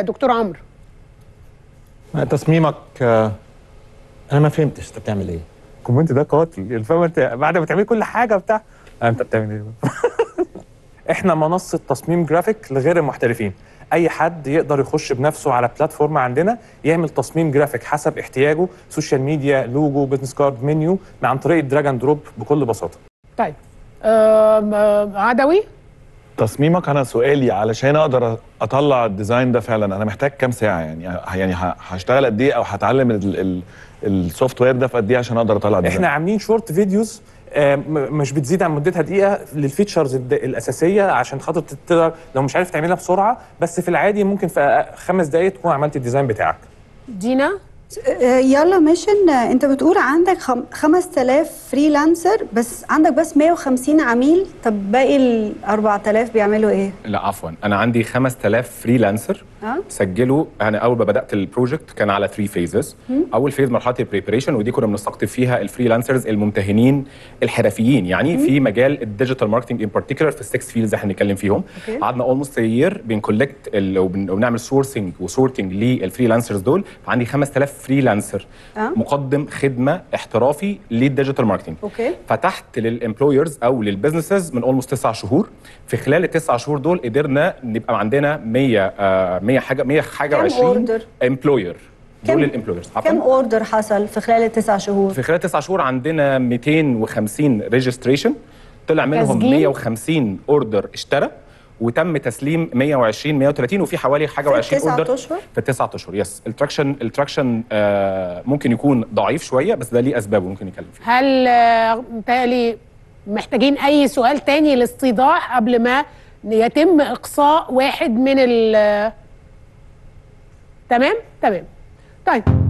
دكتور عمرو آه، تصميمك آه، انا ما فهمتش انت بتعمل ايه الكومنت ده قاتل الفهم انت بعد ما تعمل كل حاجه بتاع آه، انت بتعمل ايه احنا منصه تصميم جرافيك لغير المحترفين اي حد يقدر يخش بنفسه على بلاتفورم عندنا يعمل تصميم جرافيك حسب احتياجه سوشيال ميديا لوجو بزنس كارد منيو عن طريق الدراج اند دروب بكل بساطه طيب أه عدوي تصميمك انا سؤالي علشان اقدر اطلع الديزاين ده فعلا انا محتاج كام ساعه يعني يعني هشتغل قد ايه او هتعلم السوفت وير ده في قد ايه عشان اقدر اطلع ده احنا عاملين شورت فيديوز آه، مش بتزيد عن مدتها دقيقه للفيتشرز الاساسيه عشان خاطر تقدر لو مش عارف تعملها بسرعه بس في العادي ممكن في خمس دقائق تكون عملت الديزاين بتاعك دينا يلا ميشن انت بتقول عندك 5000 فريلانسر بس عندك بس 150 عميل طب باقي ال 4000 بيعملوا ايه؟ لا عفوا انا عندي 5000 فريلانسر أه؟ سجلوا انا اول ما بدات البروجكت كان على 3 فيزز اول فيز مرحله البريبريشن ودي كنا بنستقطب فيها الفريلانسرز الممتهنين الحرفيين يعني مم. في مجال الديجيتال ماركتنج ان بارتيكولار في السكس فيلدز احنا هنتكلم فيهم قعدنا اولموست يير بنكولكت وبنعمل سورسنج وسورتنج للفريلانسرز دول فعندي 5000 فريلانسر أه؟ مقدم خدمه احترافي للديجيتال ماركتنج اوكي فتحت للامبلويرز او للبزنسز من اولموست تسع شهور في خلال التسع شهور دول قدرنا نبقى عندنا 100 100 آه، حاجه 100 حاجه و20 امبلوير دول الامبلويرز كم اوردر حصل في خلال التسع شهور؟ في خلال التسع شهور عندنا 250 ريجستريشن طلع منهم 150 اوردر اشترى وتم تسليم 120 130 وفي حوالي حاجه و20 اوردر في تسعة اشهر يس التراكشن التراكشن آه ممكن يكون ضعيف شويه بس ده ليه اسبابه ممكن نتكلم فيها هل آه متهيألي محتاجين اي سؤال تاني لاستيضاح قبل ما يتم اقصاء واحد من ال آه، تمام تمام طيب